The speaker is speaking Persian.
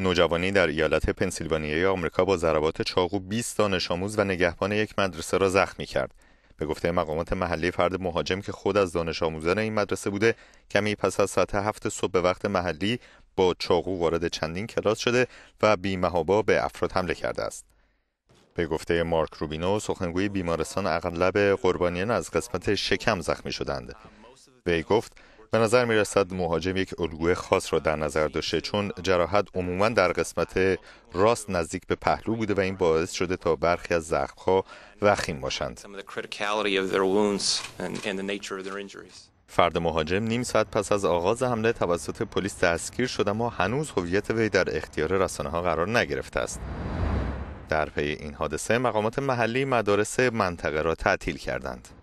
نوجوانی در ایالت پنسیلوانیای آمریکا با ضربات چاقو 20 دانش آموز و نگهبان یک مدرسه را زخمی کرد. به گفته مقامات محلی فرد مهاجم که خود از دانش آموزان این مدرسه بوده کمی پس از ساعت هفت صبح به وقت محلی با چاقو وارد چندین کلاس شده و بیمهابا به افراد حمله کرده است به گفته مارک روبینو سخنگوی بیمارستان اغلب قربانیان از قسمت شکم زخمی شدند وی گفت به نظر می رسد مهاجم یک الگوی خاص را در نظر داشته چون جراحت عموما در قسمت راست نزدیک به پهلو بوده و این باعث شده تا برخی از زخمها وخیم باشند فرد مهاجم نیم ساعت پس از آغاز حمله توسط پلیس دستگیر شد اما هنوز هویت وی در اختیار رسانه ها قرار نگرفته است در پی این حادثه مقامات محلی مدارس منطقه را تعطیل کردند